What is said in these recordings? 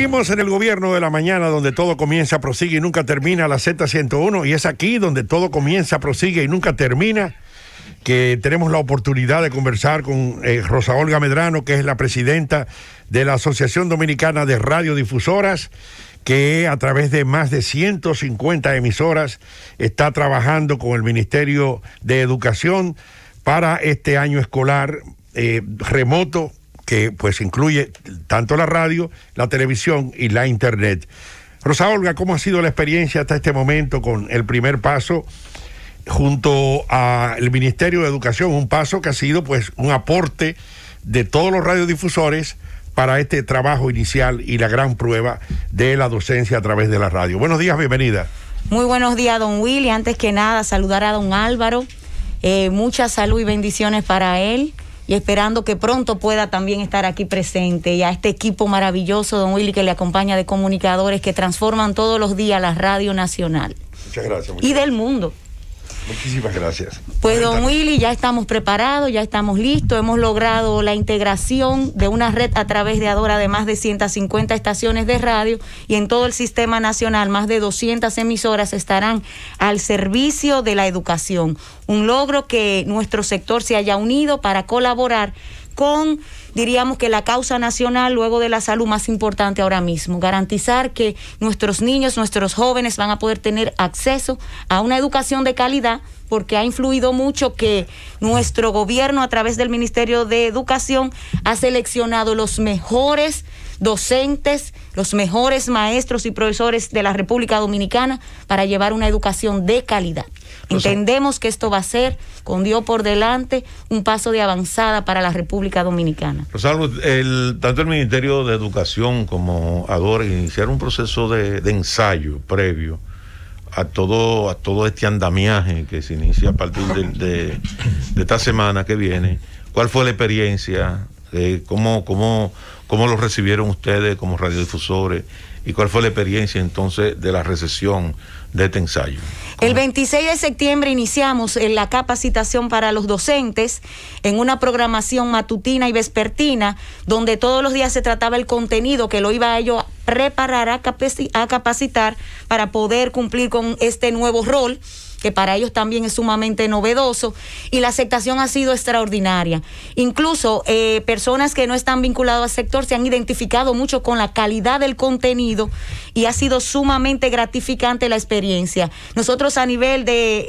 Seguimos en el gobierno de la mañana, donde todo comienza, prosigue y nunca termina, la Z101, y es aquí donde todo comienza, prosigue y nunca termina, que tenemos la oportunidad de conversar con eh, Rosa Olga Medrano, que es la presidenta de la Asociación Dominicana de Radiodifusoras, que a través de más de 150 emisoras está trabajando con el Ministerio de Educación para este año escolar eh, remoto que pues incluye tanto la radio, la televisión y la internet. Rosa Olga, ¿cómo ha sido la experiencia hasta este momento con el primer paso junto al Ministerio de Educación? Un paso que ha sido pues un aporte de todos los radiodifusores para este trabajo inicial y la gran prueba de la docencia a través de la radio. Buenos días, bienvenida. Muy buenos días, don Willy. Antes que nada, saludar a don Álvaro. Eh, mucha salud y bendiciones para él y esperando que pronto pueda también estar aquí presente y a este equipo maravilloso, don Willy, que le acompaña de comunicadores que transforman todos los días la radio nacional. Muchas gracias. y del mundo. Muchísimas gracias. Pues don Willy, ya estamos preparados, ya estamos listos, hemos logrado la integración de una red a través de Adora de más de 150 estaciones de radio y en todo el sistema nacional más de 200 emisoras estarán al servicio de la educación. Un logro que nuestro sector se haya unido para colaborar con, diríamos que la causa nacional luego de la salud más importante ahora mismo, garantizar que nuestros niños, nuestros jóvenes van a poder tener acceso a una educación de calidad porque ha influido mucho que nuestro gobierno a través del Ministerio de Educación ha seleccionado los mejores docentes, los mejores maestros y profesores de la República Dominicana para llevar una educación de calidad. Entendemos que esto va a ser, con Dios por delante, un paso de avanzada para la República Dominicana. Rosalvo, el, tanto el Ministerio de Educación como Adore iniciaron un proceso de, ensayo previo a todo, a todo este andamiaje que se inicia a partir de, esta semana que viene. ¿Cuál fue la experiencia? Eh, cómo, ¿Cómo lo recibieron ustedes como radiodifusores? y cuál fue la experiencia entonces de la recesión de este ensayo. El 26 de septiembre iniciamos la capacitación para los docentes en una programación matutina y vespertina donde todos los días se trataba el contenido que lo iba a ellos preparar a capacitar para poder cumplir con este nuevo rol que para ellos también es sumamente novedoso, y la aceptación ha sido extraordinaria. Incluso eh, personas que no están vinculadas al sector se han identificado mucho con la calidad del contenido y ha sido sumamente gratificante la experiencia. Nosotros a nivel de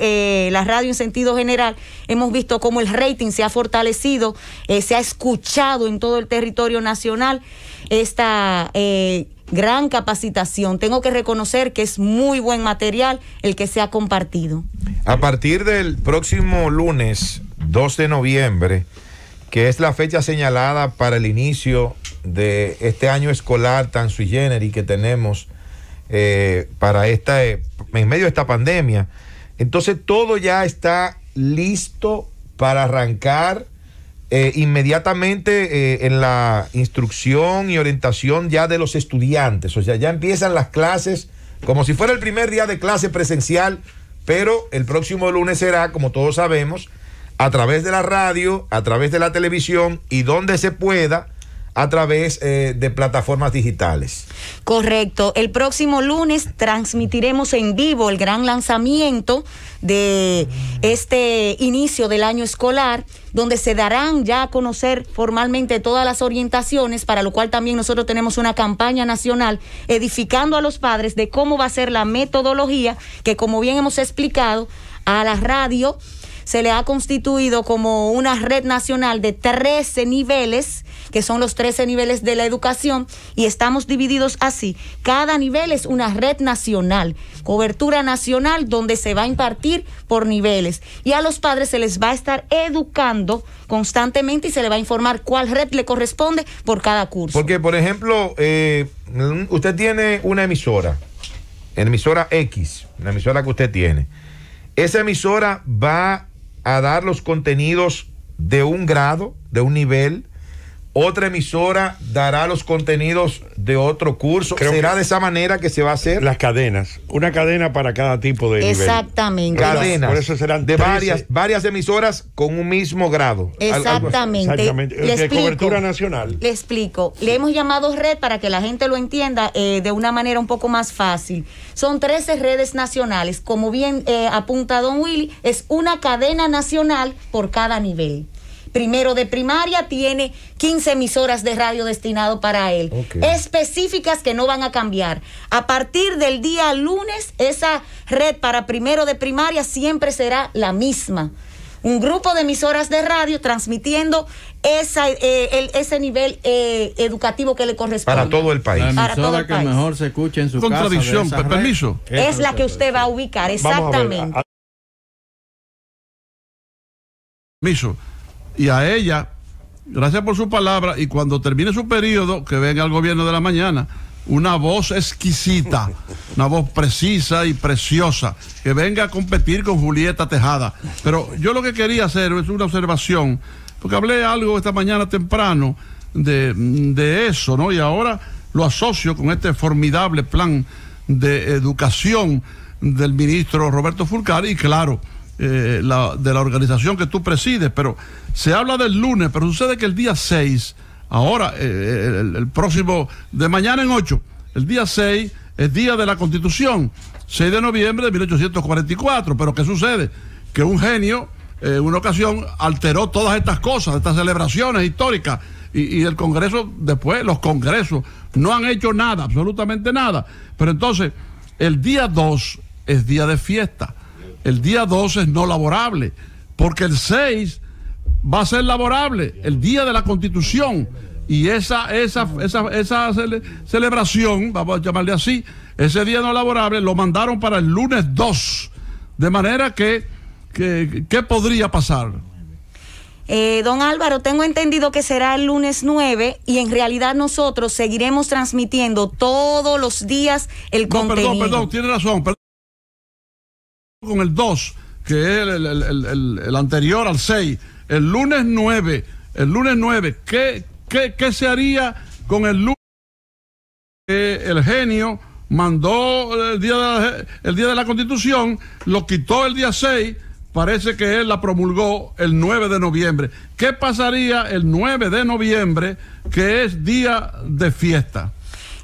eh, la radio en sentido general hemos visto cómo el rating se ha fortalecido, eh, se ha escuchado en todo el territorio nacional esta gran capacitación. Tengo que reconocer que es muy buen material el que se ha compartido. A partir del próximo lunes 2 de noviembre, que es la fecha señalada para el inicio de este año escolar tan sui generis que tenemos eh, para esta, en medio de esta pandemia, entonces todo ya está listo para arrancar eh, inmediatamente eh, en la instrucción y orientación ya de los estudiantes. O sea, ya empiezan las clases como si fuera el primer día de clase presencial, pero el próximo lunes será, como todos sabemos, a través de la radio, a través de la televisión y donde se pueda a través eh, de plataformas digitales. Correcto. El próximo lunes transmitiremos en vivo el gran lanzamiento de este inicio del año escolar, donde se darán ya a conocer formalmente todas las orientaciones, para lo cual también nosotros tenemos una campaña nacional edificando a los padres de cómo va a ser la metodología, que como bien hemos explicado a la radio, se le ha constituido como una red nacional de 13 niveles, que son los 13 niveles de la educación, y estamos divididos así. Cada nivel es una red nacional, cobertura nacional, donde se va a impartir por niveles. Y a los padres se les va a estar educando constantemente y se le va a informar cuál red le corresponde por cada curso. Porque, por ejemplo, eh, usted tiene una emisora, emisora X, la emisora que usted tiene. Esa emisora va a dar los contenidos de un grado, de un nivel, otra emisora dará los contenidos de otro curso. Será de esa manera que se va a hacer. Las cadenas. Una cadena para cada tipo de. Exactamente. Cadenas. Por eso serán de varias, varias emisoras con un mismo grado. Exactamente. Exactamente. Le cobertura nacional. Le explico. Le hemos llamado red para que la gente lo entienda eh, de una manera un poco más fácil. Son 13 redes nacionales. Como bien eh, apunta Don Willy, es una cadena nacional por cada nivel primero de primaria tiene 15 emisoras de radio destinado para él, específicas que no van a cambiar. A partir del día lunes, esa red para primero de primaria siempre será la misma. Un grupo de emisoras de radio transmitiendo eh, ese nivel eh, educativo que le corresponde. Para todo el país. La para que mejor se escuche en su Contradicción, permiso. Es la que usted va a ubicar, exactamente. Permiso y a ella, gracias por su palabra, y cuando termine su periodo, que venga el gobierno de la mañana, una voz exquisita, una voz precisa y preciosa, que venga a competir con Julieta Tejada. Pero yo lo que quería hacer es una observación, porque hablé algo esta mañana temprano de, de eso, ¿no? Y ahora lo asocio con este formidable plan de educación del ministro Roberto Fulcar y claro, eh, de la organización que tú presides, pero se habla del lunes, pero sucede que el día 6, ahora, eh, el, próximo, de mañana en 8, el día 6 es día de la constitución, 6 de noviembre de 1844, pero ¿qué sucede? Que un genio, en eh, una ocasión, alteró todas estas cosas, estas celebraciones históricas. Y, y, el Congreso después, los Congresos no han hecho nada, absolutamente nada. Pero entonces, el día 2 es día de fiesta el día 12 es no laborable, porque el 6 va a ser laborable, el día de la constitución. Y esa, esa, esa, esa celebración, vamos a llamarle así, ese día no laborable, lo mandaron para el lunes 2. De manera que, ¿qué podría pasar? Eh, don Álvaro, tengo entendido que será el lunes 9 y en realidad nosotros seguiremos transmitiendo todos los días el no, contenido. Perdón, perdón, tiene razón con el 2, que es el, anterior al 6, el lunes 9, el lunes 9, ¿qué, se haría con el lunes que el genio mandó el día, de la, el día de la constitución, lo quitó el día 6, parece que él la promulgó el 9 de noviembre. ¿Qué pasaría el 9 de noviembre, que es día de fiesta?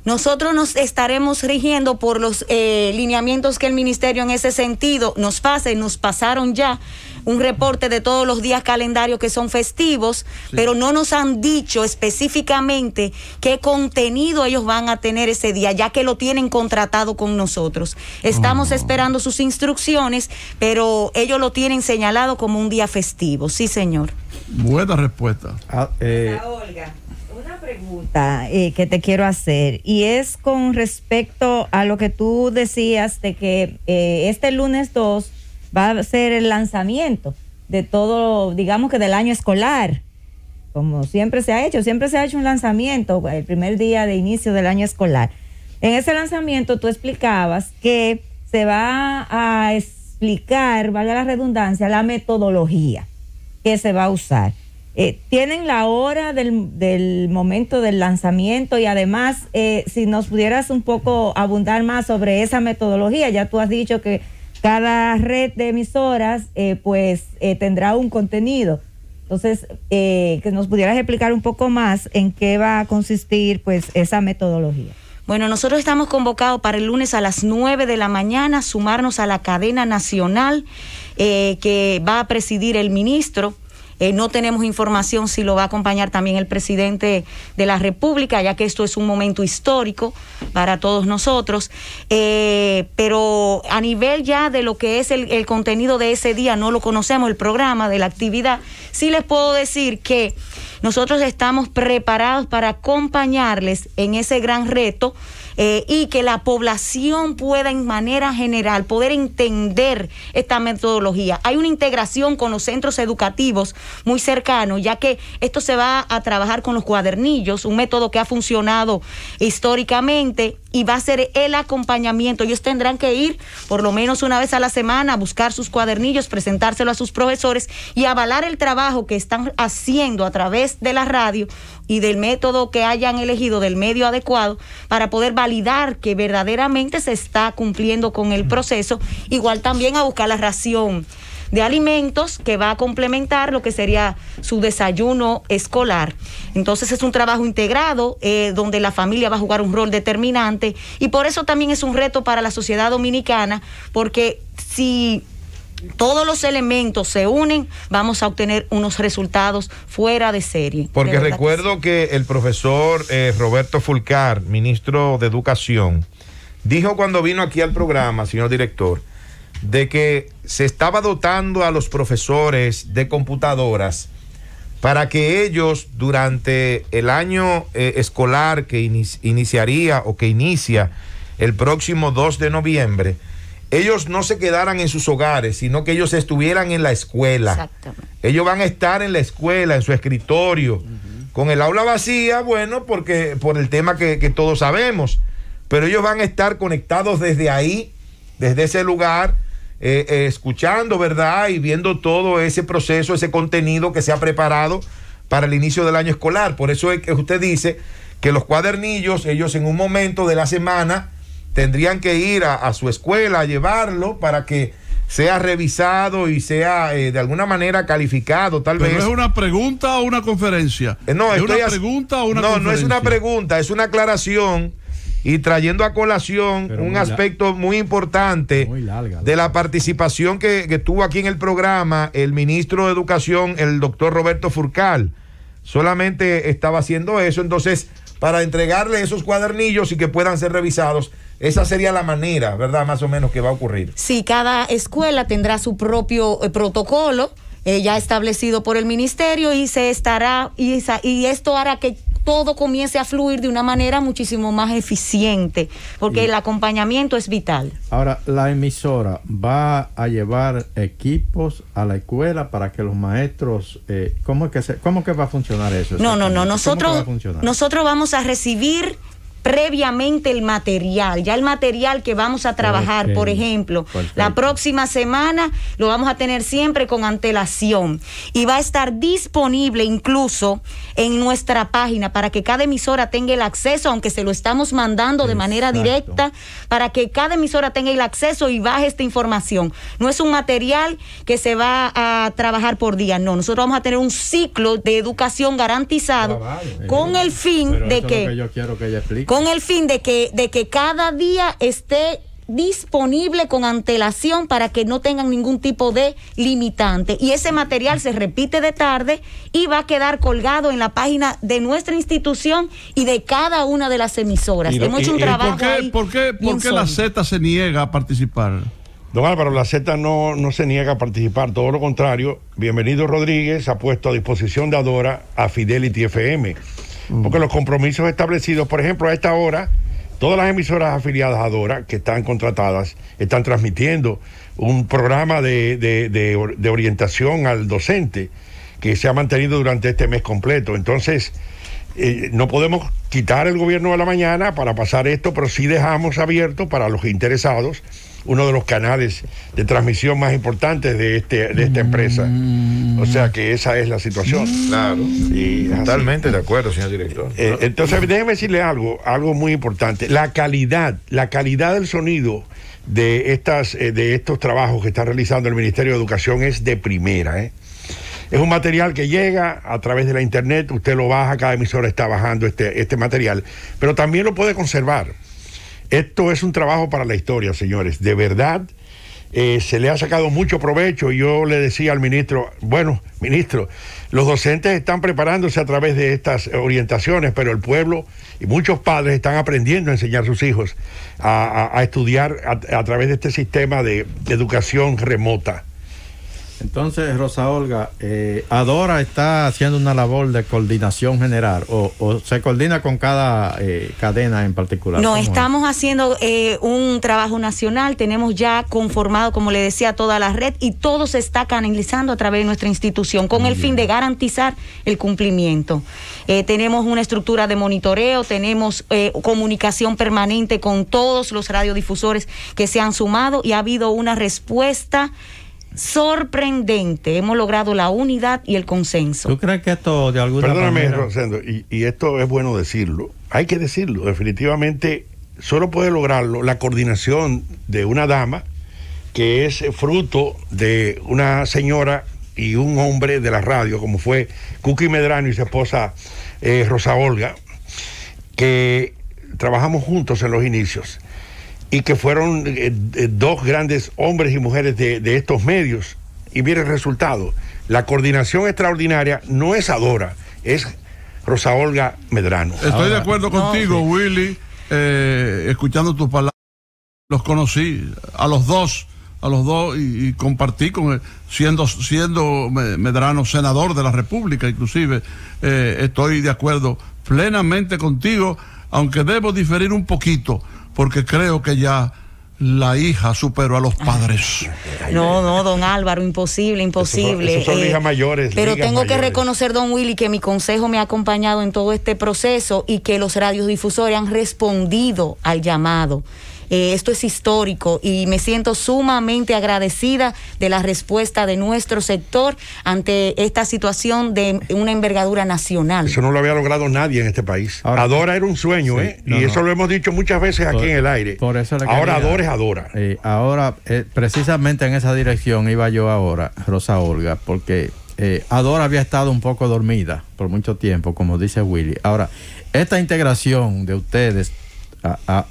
Nosotros nos estaremos rigiendo por los eh, lineamientos que el ministerio en ese sentido nos pase, nos pasaron ya un reporte de todos los días calendarios que son festivos, pero no nos han dicho específicamente qué contenido ellos van a tener ese día, ya que lo tienen contratado con nosotros. Estamos oh. esperando sus instrucciones, pero ellos lo tienen señalado como un día festivo. Sí, señor. Buena respuesta. Ah, eh, Olga pregunta eh, que te quiero hacer y es con respecto a lo que tú decías de que eh, este lunes 2 va a ser el lanzamiento de todo, digamos que del año escolar, como siempre se ha hecho, siempre se ha hecho un lanzamiento el primer día de inicio del año escolar. En ese lanzamiento tú explicabas que se va a explicar, valga la redundancia, la metodología que se va a usar. Eh, tienen la hora del, momento del lanzamiento y además, eh, si nos pudieras un poco abundar más sobre esa metodología, ya tú has dicho que cada red de emisoras eh, pues tendrá un contenido. Entonces, que nos pudieras explicar un poco más en qué va a consistir pues esa metodología. Bueno, nosotros estamos convocados para el lunes a las 9 de la mañana, sumarnos a la cadena nacional que va a presidir el ministro eh, no tenemos información si lo va a acompañar también el presidente de la República, ya que esto es un momento histórico para todos nosotros. Eh, pero a nivel ya de lo que es el, el contenido de ese día, no lo conocemos, el programa de la actividad, sí les puedo decir que nosotros estamos preparados para acompañarles en ese gran reto eh, y que la población pueda en manera general poder entender esta metodología. Hay una integración con los centros educativos muy cercano, ya que esto se va a trabajar con los cuadernillos, un método que ha funcionado históricamente y va a ser el acompañamiento. Ellos tendrán que ir por lo menos una vez a la semana a buscar sus cuadernillos, presentárselo a sus profesores y avalar el trabajo que están haciendo a través de la radio y del método que hayan elegido, del medio adecuado, para poder valorar que verdaderamente se está cumpliendo con el proceso, igual también a buscar la ración de alimentos que va a complementar lo que sería su desayuno escolar. Entonces es un trabajo integrado eh, donde la familia va a jugar un rol determinante y por eso también es un reto para la sociedad dominicana porque si todos los elementos se unen, vamos a obtener unos resultados fuera de serie. Porque recuerdo que, el profesor eh, Roberto Fulcar, ministro de Educación, dijo cuando vino aquí al programa, señor director, de que se estaba dotando a los profesores de computadoras para que ellos durante el año eh, escolar que iniciaría o que inicia el próximo 2 de noviembre, ellos no se quedaran en sus hogares, sino que ellos estuvieran en la escuela. Ellos van a estar en la escuela, en su escritorio, con el aula vacía, bueno, porque por el tema que, todos sabemos, pero ellos van a estar conectados desde ahí, desde ese lugar. Eh, eh, escuchando, ¿verdad? Y viendo todo ese proceso, ese contenido que se ha preparado para el inicio del año escolar. Por eso es que usted dice que los cuadernillos, ellos en un momento de la semana, tendrían que ir a, su escuela a llevarlo para que sea revisado y sea eh, de alguna manera calificado, tal vez. ¿Es una pregunta o una conferencia? Eh, no, ¿Es una pregunta o una no, No, no es una pregunta, es una aclaración y trayendo a colación un aspecto muy importante de la participación que, que, tuvo aquí en el programa el ministro de Educación, el doctor Roberto Furcal. Solamente estaba haciendo eso, entonces, para entregarle esos cuadernillos y que puedan ser revisados esa sería la manera, ¿verdad? Más o menos que va a ocurrir. Sí, cada escuela tendrá su propio eh, protocolo eh, ya establecido por el ministerio y se estará y, esto hará que todo comience a fluir de una manera muchísimo más eficiente, porque el acompañamiento es vital. Ahora, la emisora va a llevar equipos a la escuela para que los maestros, eh, ¿cómo, es que se, ¿cómo que va a funcionar eso? No, no, no, nosotros, nosotros vamos a recibir previamente el material, ya el material que vamos a trabajar, por ejemplo, la próxima semana lo vamos a tener siempre con antelación y va a estar disponible incluso en nuestra página para que cada emisora tenga el acceso, aunque se lo estamos mandando de manera directa, para que cada emisora tenga el acceso y baje esta información. No es un material que se va a trabajar por día, no, nosotros vamos a tener un ciclo de educación garantizado ah, con el fin de que con el fin de que, de que cada día esté disponible con antelación para que no tengan ningún tipo de limitante. Y ese material se repite de tarde y va a quedar colgado en la página de nuestra institución y de cada una de las emisoras. Hemos hecho un trabajo. ¿Por qué, por qué, la Z se niega a participar? Don Álvaro, la Z no, no se niega a participar, todo lo contrario. Bienvenido Rodríguez ha puesto a disposición de Adora a Fidelity FM Mm. porque los compromisos establecidos, por ejemplo, a esta hora, todas las emisoras afiliadas a Dora que están contratadas están transmitiendo un programa de, orientación al docente que se ha mantenido durante este mes completo. Entonces, eh, no podemos quitar el gobierno de la mañana para pasar esto, pero sí dejamos abierto para los interesados uno de los canales de transmisión más importantes de, este, de esta empresa. O sea que esa es la situación. Claro. Y Totalmente de acuerdo, señor director. Eh, entonces, déjeme decirle algo, algo muy importante. La calidad, la calidad del sonido de, estas, eh, de estos trabajos que está realizando el Ministerio de Educación es de primera. ¿eh? Es un material que llega a través de la internet, usted lo baja, cada emisora está bajando este, este material, pero también lo puede conservar. Esto es un trabajo para la historia, señores. De verdad, eh, se le ha sacado mucho provecho. Yo le decía al ministro, bueno, ministro, los docentes están preparándose a través de estas orientaciones, pero el pueblo y muchos padres están aprendiendo a enseñar a sus hijos a, estudiar a, través de este sistema de educación remota. Entonces, Rosa Olga, eh, Adora está haciendo una labor de coordinación general o, se coordina con cada eh, cadena en particular. No, estamos haciendo eh, un trabajo nacional, tenemos ya conformado, como le decía, toda la red y todo se está canalizando a través de nuestra institución con el fin de garantizar el cumplimiento. Eh, tenemos una estructura de monitoreo, tenemos comunicación permanente con todos los radiodifusores que se han sumado y ha habido una respuesta sorprendente. Hemos logrado la unidad y el consenso. ¿Tú crees que esto de alguna Perdóname, Rosendo, y, esto es bueno decirlo. Hay que decirlo. Definitivamente, solo puede lograrlo la coordinación de una dama que es fruto de una señora y un hombre de la radio, como fue Cuqui Medrano y su esposa eh, Rosa Olga, que trabajamos juntos en los inicios y que fueron eh, eh, dos grandes hombres y mujeres de, estos medios. Y mire el resultado. La coordinación extraordinaria no es Adora, es Rosa Olga Medrano. Estoy de acuerdo contigo, Willy, eh, escuchando tus palabras. Los conocí a los dos, a los dos, y, compartí con siendo, siendo Medrano senador de la República, inclusive. estoy de acuerdo plenamente contigo, aunque debo diferir un poquito porque creo que ya la hija superó a los padres. no, no, don Álvaro, imposible, imposible. son, eh, mayores. Pero tengo que reconocer, don Willy, que mi consejo me ha acompañado en todo este proceso y que los radiodifusores han respondido al llamado. Eh, esto es histórico y me siento sumamente agradecida de la respuesta de nuestro sector ante esta situación de una envergadura nacional. Eso no lo había logrado nadie en este país. Adora era un sueño, ¿eh? y eso lo hemos dicho muchas veces aquí en el aire. ahora Adora es Adora. ahora, eh, precisamente en esa dirección iba yo ahora, Rosa Olga, porque eh, Adora había estado un poco dormida por mucho tiempo, como dice Willy. Ahora, esta integración de ustedes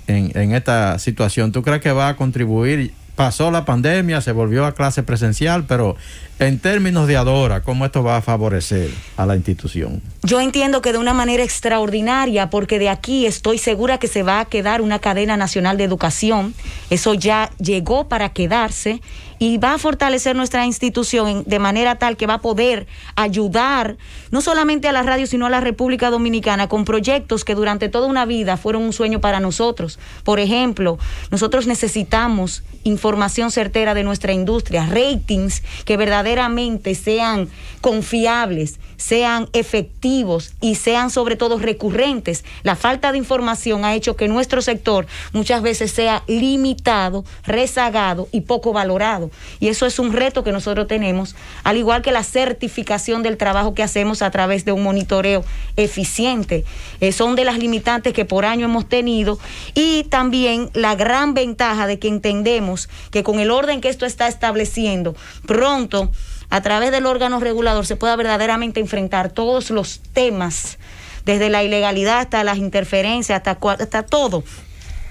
en, en esta situación? ¿Tú crees que va a contribuir? Pasó la pandemia, se volvió a clase presencial, pero en términos de Adora, ¿cómo esto va a favorecer a la institución? Yo entiendo que de una manera extraordinaria, porque de aquí estoy segura que se va a quedar una cadena nacional de educación. Eso ya llegó para quedarse y va a fortalecer nuestra institución de manera tal que va a poder ayudar no solamente a la radio, sino a la República Dominicana con proyectos que durante toda una vida fueron un sueño para nosotros. Por ejemplo, nosotros necesitamos información certera de nuestra industria, ratings que verdaderamente verdaderamente sean confiables, sean efectivos y sean sobre todo recurrentes. La falta de información ha hecho que nuestro sector muchas veces sea limitado, rezagado y poco valorado. Y eso es un reto que nosotros tenemos, al igual que la certificación del trabajo que hacemos a través de un monitoreo eficiente. Eh, son de las limitantes que por año hemos tenido y también la gran ventaja de que entendemos que con el orden que esto está estableciendo, pronto a través del órgano regulador se pueda verdaderamente enfrentar todos los temas, desde la ilegalidad hasta las interferencias, hasta, hasta todo.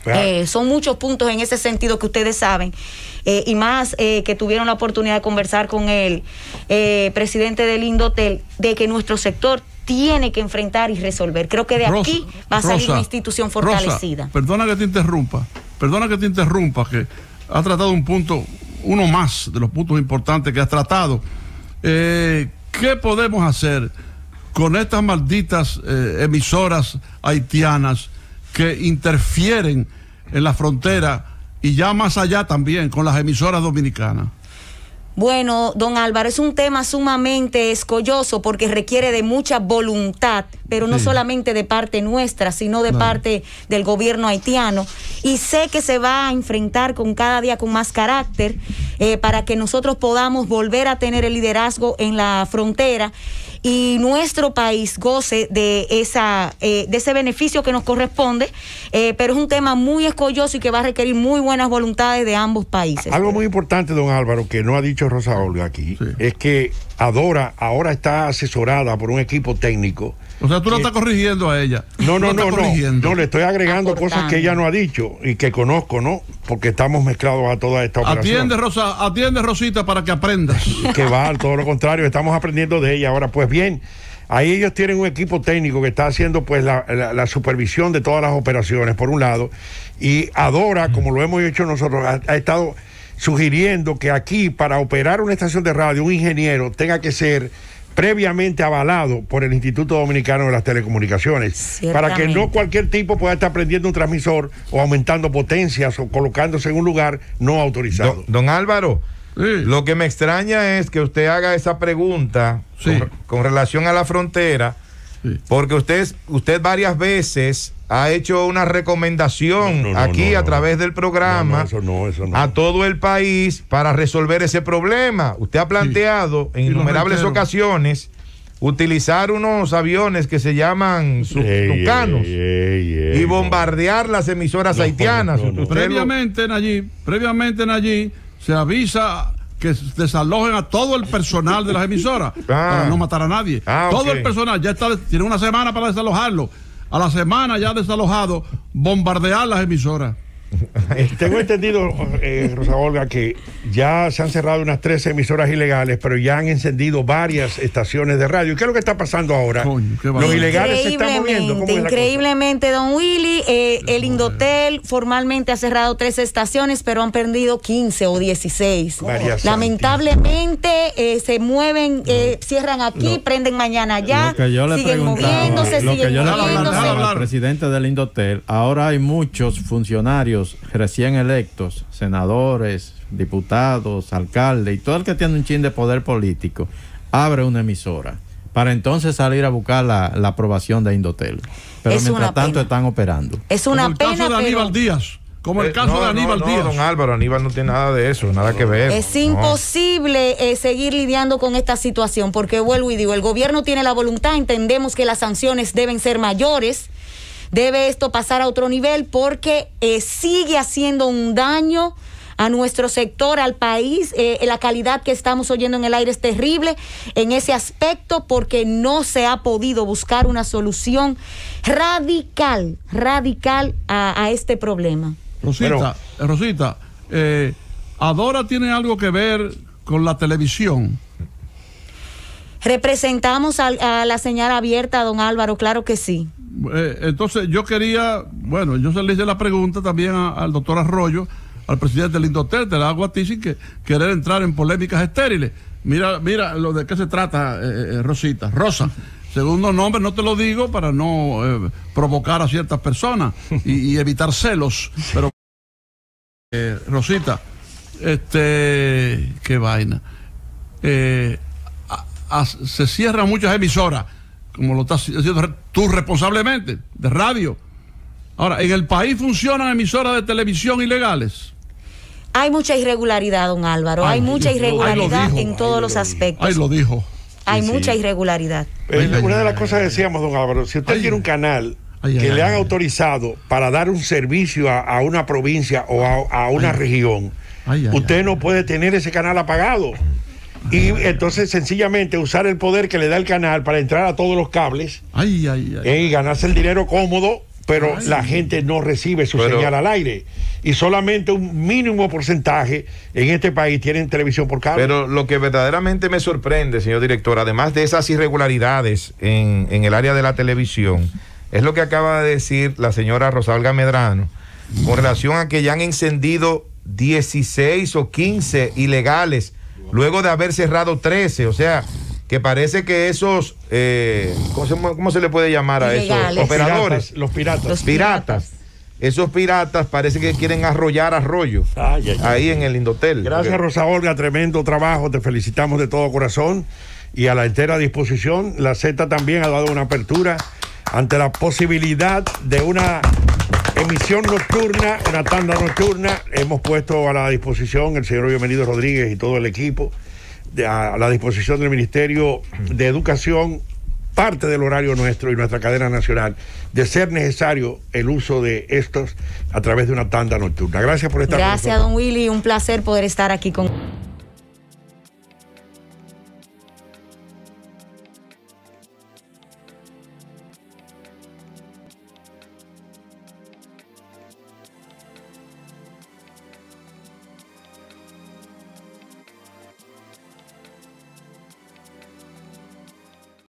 Eh, son muchos puntos en ese sentido que ustedes saben, eh, y más eh, que tuvieron la oportunidad de conversar con el presidente del Indotel, de que nuestro sector tiene que enfrentar y resolver. Creo que de aquí va a salir una institución fortalecida. perdona que te interrumpa, perdona que te interrumpa, que ha tratado un punto uno más de los puntos importantes que has tratado. Eh, ¿Qué podemos hacer con estas malditas eh, emisoras haitianas que interfieren en la frontera y ya más allá también con las emisoras dominicanas? Bueno, don Álvaro, es un tema sumamente escolloso porque requiere de mucha voluntad, pero no solamente de parte nuestra, sino de parte del gobierno haitiano. Y sé que se va a enfrentar con cada día con más carácter eh, para que nosotros podamos volver a tener el liderazgo en la frontera y nuestro país goce de, esa, eh, de ese beneficio que nos corresponde, eh, pero es un tema muy escolloso y que va a requerir muy buenas voluntades de ambos países. Algo muy importante, don Álvaro, que no ha dicho Rosa Olga aquí, es que Adora ahora está asesorada por un equipo técnico. O sea, tú no estás corrigiendo a ella. No, no, no, no, no. le estoy agregando cosas que ella no ha dicho y que conozco, ¿no? Porque estamos mezclados a toda esta operación. Atiende, Rosa, atiende, Rosita, para que aprendas. que va, todo lo contrario, estamos aprendiendo de ella. Ahora, pues bien, ahí ellos tienen un equipo técnico que está haciendo pues la, supervisión de todas las operaciones, por un lado, y Adora, como lo hemos hecho nosotros, ha estado sugiriendo que aquí para operar una estación de radio un ingeniero tenga que ser previamente avalado por el Instituto Dominicano de las Telecomunicaciones, para que no cualquier tipo pueda estar prendiendo un transmisor o aumentando potencias o colocándose en un lugar no autorizado. Don, Álvaro, lo que me extraña es que usted haga esa pregunta con, relación a la frontera porque usted, usted varias veces ha hecho una recomendación aquí a través del programa a todo el país para resolver ese problema. Usted ha planteado en innumerables ocasiones utilizar unos aviones que se llaman sus y bombardear las emisoras haitianas. Previamente, allí, previamente allí se avisa que desalojen a todo el personal de las emisoras para ah. no matar a nadie. Ah, todo el personal ya está, tiene una semana para desalojarlo. A la semana ya desalojado, bombardear las emisoras. Eh, tengo entendido, eh, Rosa Olga, que ya se han cerrado unas tres emisoras ilegales, pero ya han encendido varias estaciones de radio. qué es lo que está pasando ahora? Los ilegales se están moviendo. increíblemente, don Willy, eh, el Indotel formalmente ha cerrado tres estaciones, pero han perdido 15 o 16. Lamentablemente se mueven, cierran aquí, prenden mañana allá, siguen moviéndose, siguen presidente del Indotel, ahora hay muchos funcionarios recién electos, senadores, diputados, alcaldes y todo el que tiene un chin de poder político, abre una emisora para entonces salir a buscar la, aprobación de Indotel. Pero mientras tanto están operando. Es una como el Caso de Aníbal Díaz. Como el eh, caso de Aníbal Díaz. don Álvaro, Aníbal no tiene nada de eso, nada que ver. Es imposible eh, seguir lidiando con esta situación, porque vuelvo y digo, el gobierno tiene la voluntad, entendemos que las sanciones deben ser mayores Debe esto pasar a otro nivel porque eh, sigue haciendo un daño a nuestro sector, al país. Eh, la calidad que estamos oyendo en el aire es terrible en ese aspecto porque no se ha podido buscar una solución radical, radical a, este problema. Rosita, Rosita, eh, Adora tiene algo que ver con la televisión. Representamos a, a la señal abierta, don Álvaro, claro que sí. Eh, entonces yo quería, bueno, yo se le hice la pregunta también al doctor Arroyo, al presidente indotel Indotel, la Agua ti sin que, querer entrar en polémicas estériles. Mira, mira lo de qué se trata, eh, eh, Rosita, Rosa. Segundo nombre, no te lo digo para no provocar a ciertas personas y, evitar celos, pero Rosita, este, qué vaina. se cierran muchas emisoras como lo estás haciendo tú responsablemente, de radio. Ahora, ¿en el país funcionan emisoras de televisión ilegales? Hay mucha irregularidad, don Álvaro. hay mucha irregularidad en todos los aspectos. Ahí lo dijo. Hay mucha irregularidad. Eh, una de las cosas decíamos, don Álvaro, si usted tiene un canal que le han autorizado para dar un servicio a, una provincia o a una región, usted no puede tener ese canal apagado. Y entonces sencillamente usar el poder que le da el canal para entrar a todos los cables y eh, ganarse el dinero cómodo, pero la gente no recibe su señal al aire. Y solamente un mínimo porcentaje en este país tienen televisión por cable. Pero lo que verdaderamente me sorprende, señor director, además de esas irregularidades en, en el área de la televisión, es lo que acaba de decir la señora Rosalga Medrano con relación a que ya han encendido 16 o 15 ilegales luego de haber cerrado 13, o sea, que parece que esos, eh, ¿cómo, se, le puede llamar a esos? Operadores. los piratas. Los piratas. Esos piratas parece que quieren arrollar arroyo ahí en el Indotel. Gracias, Rosa Olga, tremendo trabajo, te felicitamos de todo corazón y a la entera disposición. La Z también ha dado una apertura ante la posibilidad de una Emisión nocturna, una tanda nocturna. Hemos puesto a la disposición el señor Bienvenido Rodríguez y todo el equipo, a, la disposición del Ministerio de Educación, parte del horario nuestro y nuestra cadena nacional, de ser necesario el uso de estos a través de una tanda nocturna. Gracias por estar Gracias, don Willy. Un placer poder estar aquí con.